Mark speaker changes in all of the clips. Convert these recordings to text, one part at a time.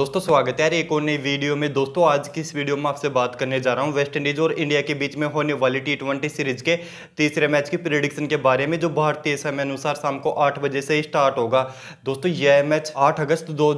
Speaker 1: दोस्तों स्वागत है यार एक और नई वीडियो में दोस्तों आज की इस वीडियो में आपसे बात करने जा रहा हूँ वेस्ट इंडीज और इंडिया के बीच में होने वाली टी ट्वेंटी सीरीज के तीसरे मैच की प्रिडिक्शन के बारे में जो भारतीय समय अनुसार शाम को आठ बजे से स्टार्ट होगा दोस्तों यह मैच आठ अगस्त दो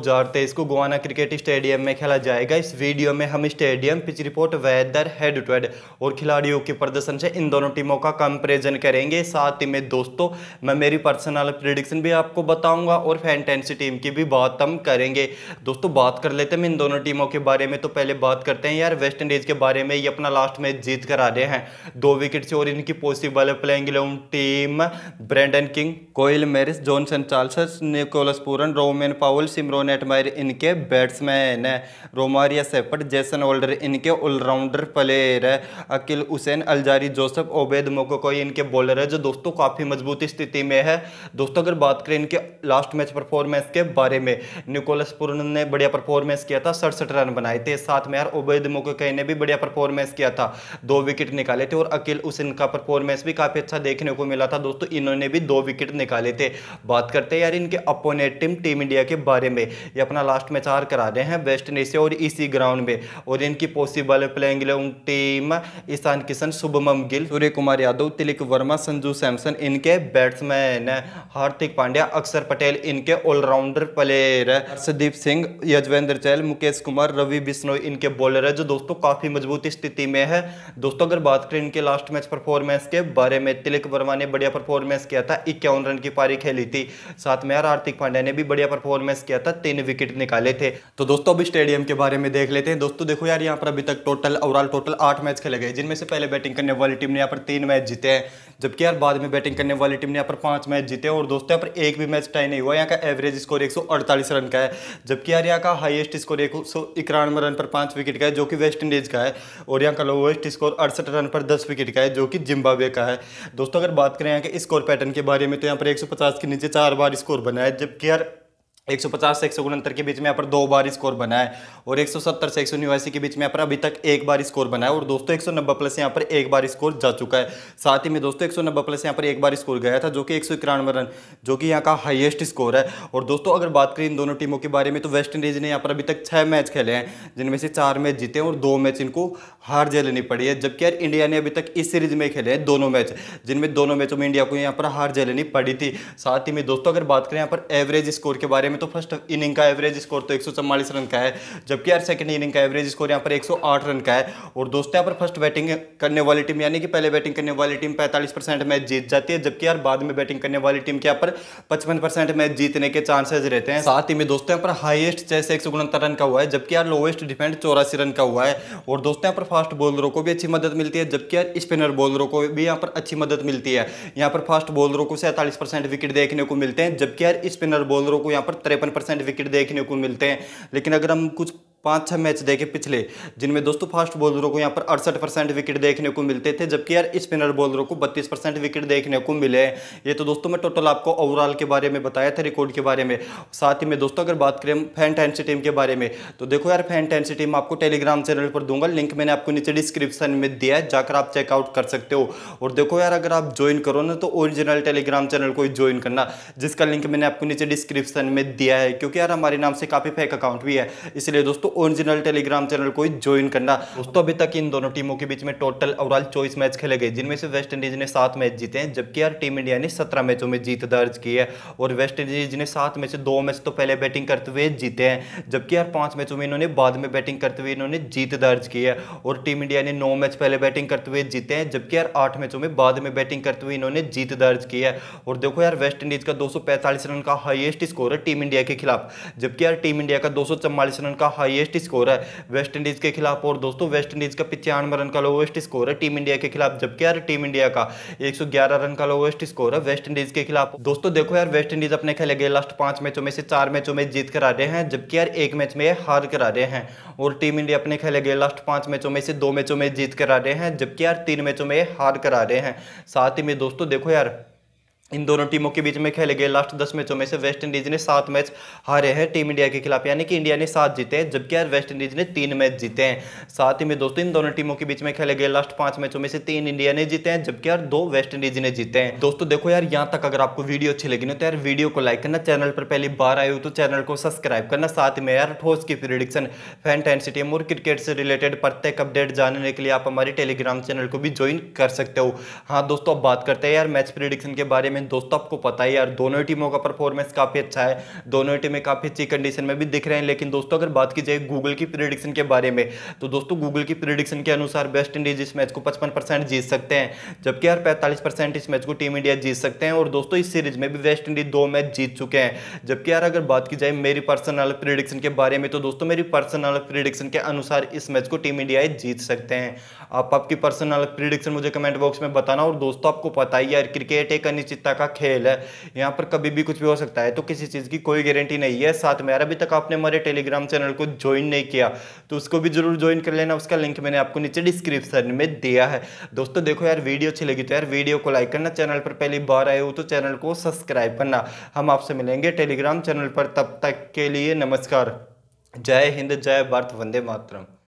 Speaker 1: को गोवाना क्रिकेट स्टेडियम में खेला जाएगा इस वीडियो में हम stadium pitch report weather head to head और खिलाड़ियों के प्रदर्शन से इन दोनों टीमों का कंपेरिजन करेंगे साथ ही में दोस्तों मैं मेरी पर्सनल प्रिडिक्शन भी आपको बताऊंगा और फैंटेंसी टीम की भी बात हम करेंगे दोस्तों बात बात कर लेते हैं इन दोनों टीमों के बारे में तो पहले बात करते हैं यार वेस्ट इंडीज़ के बारे में ये अपना लास्ट मैच जीत कर आ रहे हैं दो विकेट से और इनकी पॉसिबल है playing eleven team Brandon King Kyle Mayers Johnson Charles Nicholas Pooran Rovman Powell Shimron Hetmyer इनके बैट्समैन है रोमारिया सेपट जैसन ओल्डर इनके ऑलराउंडर प्लेयर है Akeal Hosein Alzarri Joseph Obed McCoy इनके बॉलर है जो दोस्तों काफ़ी मजबूत स्थिति में है दोस्तों अगर बात करें इनके लास्ट मैच परफॉर्मेंस के बारे में निकोलस पूरन ने बढ़िया परफॉर्मेंस किया था सड़सठ रन बनाए थे साथ में यार उबैद मुकई ने भी बढ़िया परफॉर्मेंस किया था दो विकेट निकाले थे और अकेल उसिन का परफॉर्मेंस भी काफ़ी अच्छा देखने को मिला था दोस्तों इन्होंने भी दो विकेट निकाले थे बात करते हैं यार इनके अपोनेट टीम टीम इंडिया के बारे में ये अपना लास्ट मैच हार करा रहे हैं वेस्ट इंडीज और इसी ग्राउंड में और इनकी possible playing team Ishan Kishan Shubman Gill Surya Kumar Yadav Tilak Varma Sanju Samson इनके बैट्समैन हार्दिक पांड्या अक्षर पटेल इनके ऑलराउंडर प्लेयर हर्षदीप सिंह यजवेंद्र चहल मुकेश कुमार रवि बिश्नोई इनके बॉलर है जो दोस्तों काफ़ी मजबूत स्थिति में है दोस्तों अगर बात करें इनके लास्ट मैच परफॉर्मेंस के बारे में तिलक वर्मा ने बढ़िया परफॉर्मेंस किया था इक्यावन रन की पारी खेली थी साथ में यार हार्दिक पांड्या ने भी बढ़िया परफॉर्मेंस किया था तीन विकेट निकाले थे तो दोस्तों अभी स्टेडियम के बारे में देख लेते हैं दोस्तों देखो यार यहाँ पर अभी तक टोटल ओवरऑल टोटल आठ मैच खेले गए जिनमें से पहले बैटिंग करने वाली टीम ने यहाँ पर तीन मैच जीते हैं जबकि यार बाद में बैटिंग करने वाली टीम ने यहाँ पर पांच मैच जीते और दोस्तों यहाँ पर एक भी मैच टाई नहीं हुआ यहाँ का एवरेज स्कोर एक रन का है जबकि यार यहाँ का का हाईएस्ट स्कोर एक सौ इक्यानवे रन पर पाँच विकेट का है जो कि वेस्ट इंडीज़ का है और यहाँ का लोवेस्ट स्कोर अड़सठ रन पर दस विकेट का है जो कि जिम्बाब्वे का है दोस्तों अगर बात करें यहाँ के स्कोर पैटर्न के बारे में तो यहाँ पर एक के नीचे चार बार स्कोर बना है जबकि यार 150 से एक सौ के बीच में यहाँ पर दो बार स्कोर बनाया है और 170 से एक के बीच में यहाँ पर अभी तक एक बार स्कोर बनाया है और दोस्तों 190 प्लस यहाँ पर एक बार स्कोर जा चुका है साथ ही में दोस्तों 190 प्लस यहाँ पर एक बार स्कोर गया था जो कि एक रन जो कि यहाँ का हाईएस्ट स्कोर है और दोस्तों अगर बात करें इन दोनों टीमों के बारे में तो वेस्ट इंडीज़ ने यहाँ पर अभी तक छः मैच खेले हैं जिनमें से चार मैच जीते हैं और दो मैच इनको हार लेनी पड़ी है जबकि यार इंडिया ने अभी तक इस सीरीज में खेले हैं दोनों मैच जिनमें दोनों मैचों में इंडिया को यहाँ पर हार झेलनी पड़ी थी साथ ही में दोस्तों अगर बात करें यहाँ पर एवरेज स्कोर के बारे में में तो फर्स्ट इनिंग का एवरेज स्कोर तो एक रन का है जबकि यार सेकंड इनिंग का एवरेज स्कोर यहाँ पर एक रन का है और दोस्तों यहाँ पर फर्स्ट बैटिंग करने वाली टीम यानी कि पहले बैटिंग करने वाली टीम पैंतालीस मैच जीत जाती है जबकि यार बाद में बैटिंग करने वाली टीम के यहाँ पर पचपन मैच जीतने के चांसेज रहते हैं साथ ही में दोस्तों यहाँ पर हाइएस्ट चेस एक रन का हुआ है जबकि यार लोएस्ट डिफेंड चौरासी रन का हुआ है और दोस्तों यहाँ पर फास्ट बॉलरों को भी अच्छी मदद मिलती है जबकि यार स्पिनर बॉलरों को भी यहाँ पर अच्छी मदद मिलती है यहाँ पर फास्ट बॉलरों को सैंतालीस परसेंट विकेट देखने को मिलते हैं जबकि यार स्पिनर बॉलरों को यहाँ पर तिरपन परसेंट विकेट देखने को मिलते हैं लेकिन अगर हम कुछ पाँच छः मैच देखे पिछले जिनमें दोस्तों फास्ट बॉलरों को यहाँ पर अड़सठ परसेंट विकेट देखने को मिलते थे जबकि यार स्पिनर बॉलरों को बत्तीस परसेंट विकेट देखने को मिले हैं ये तो दोस्तों मैं टोटल आपको ओवरऑल के बारे में बताया था रिकॉर्ड के बारे में साथ ही में दोस्तों अगर बात करें फैन टेंसी टीम के बारे में तो देखो यार फैन टेंसी टीम आपको टेलीग्राम चैनल पर दूंगा लिंक मैंने आपको नीचे डिस्क्रिप्शन में दिया है जाकर आप चेकआउट कर सकते हो और देखो यार अगर आप ज्वाइन करो ना तो ओरिजिनल टेलीग्राम चैनल को ज्वाइन करना जिसका लिंक मैंने आपको नीचे डिस्क्रिप्शन में दिया है क्योंकि यार हमारे नाम से काफ़ी फेक अकाउंट भी है इसलिए दोस्तों ओरिजिनल टेलीग्राम चैनल को ज्वाइन करना तो अभी तक इन दोनों टीमों के बीच में टोटल ओवरऑल चौबीस मैच खेले गए जिनमें से वेस्ट इंडीज ने सात मैच जीते हैं जबकि यार टीम इंडिया ने सत्रह मैचों में जीत दर्ज की है और वेस्ट इंडीज ने सात मैच दो मैच तो पहले बैटिंग करते हुए जीते हैं जबकि यार पांच मैचों में इन्होंने बाद में बैटिंग करते हुए इन्होंने जीत दर्ज की है और टीम इंडिया ने नौ मैच पहले बैटिंग करते हुए जीते हैं जबकि यार आठ मैचों में बाद में बैटिंग करते हुए इन्होंने जीत दर्ज की है और देखो यार वेस्ट इंडीज का पैंतालीस रन का हाइएस्ट स्कोर है टीम इंडिया के खिलाफ जबकि यार टीम इंडिया का दो रन का हाइएस्ट हाईएस्ट स्कोर है वेस्ट इंडीज़ के खिलाफ और दोस्तों वेस्ट इंडीज़ का पिचानवे रन का लोवेस्ट स्कोर है टीम इंडिया के खिलाफ जबकि यार टीम इंडिया का एक रन का लोवेस्ट स्कोर है वेस्ट इंडीज़ के खिलाफ दोस्तों देखो यार वेस्ट इंडीज़ अपने खेले गए लास्ट पांच मैचों में से चार मैचों में जीत करा रहे हैं जबकि यार एक मैच में हार करा रहे हैं और टीम इंडिया अपने खेले गए लास्ट पांच मैचों में से दो मैचों में जीत करा रहे हैं जबकि यार तीन मैचों में हार करा रहे हैं साथ ही में दोस्तों देखो यार इन दोनों टीमों के बीच में खेले गए लास्ट दस मैचों में से वेस्ट इंडीज ने सात मैच हारे हैं टीम इंडिया के खिलाफ यानी कि इंडिया ने सात जीते हैं जबकि यार वेस्ट इंडीज ने तीन मैच जीते हैं साथ ही में दोस्तों इन दोनों टीमों के बीच में खेले गए लास्ट पांच मैचों में से तीन इंडिया ने जीते हैं जबकि यार दो वेस्ट इंडीज ने जीते हैं दोस्तों देखो यार यहाँ तक अगर आपको वीडियो अच्छी लगी ना तो यार वीडियो को लाइक करना चैनल पर पहली बार आए हो तो चैनल को सब्सक्राइब करना साथ में यार ठोस की प्रिडिक्शन फैन सिटी और क्रिकेट से रिलेटेड प्रत्येक अपडेट जानने के लिए आप हमारे टेलीग्राम चैनल को भी ज्वाइन कर सकते हो हाँ दोस्तों अब बात करते हैं यार मैच प्रिडिक्शन के बारे में परफॉर्मेंस दोस्तों आपको पता ही यार दोनों ही टीमों का परफॉर्मेंस काफ़ी अच्छा है दोनों ही टीमें काफ़ी अच्छी कंडीशन में भी दिख रहे हैं लेकिन दोस्तों अगर बात की जाए गूगल की प्रिडिक्शन के बारे में तो दोस्तों गूगल की प्रिडिक्शन के अनुसार वेस्ट इंडीज इस मैच को पचपन जीत सकते हैं जबकि यार पैंतालीस इस मैच को टीम इंडिया जीत सकते हैं और दोस्तों इस सीरीज में भी वेस्ट इंडीज दो मैच जीत चुके हैं जबकि यार अगर बात की जाए मेरी पर्सनल प्रिडिक्शन के बारे में तो दोस्तों मेरी पर्सनल प्रिडिक्शन के अनुसार इस मैच को टीम इंडिया जीत सकते हैं आप आपकी पर्सनल प्रिडिक्शन मुझे कमेंट बॉक्स में बताना और दोस्तों आपको पता ही यार क्रिकेट एक अनिश्चितता जनता का खेल है यहाँ पर कभी भी कुछ भी हो सकता है तो किसी चीज़ की कोई गारंटी नहीं है साथ में यार अभी तक आपने हमारे टेलीग्राम चैनल को ज्वाइन नहीं किया तो उसको भी जरूर ज्वाइन कर लेना उसका लिंक मैंने आपको नीचे डिस्क्रिप्शन में दिया है दोस्तों देखो यार वीडियो अच्छी लगी तो यार वीडियो को लाइक करना चैनल पर पहली बार आए हो तो चैनल को सब्सक्राइब करना हम आपसे मिलेंगे टेलीग्राम चैनल पर तब तक के लिए नमस्कार जय हिंद जय भारत वंदे मातरम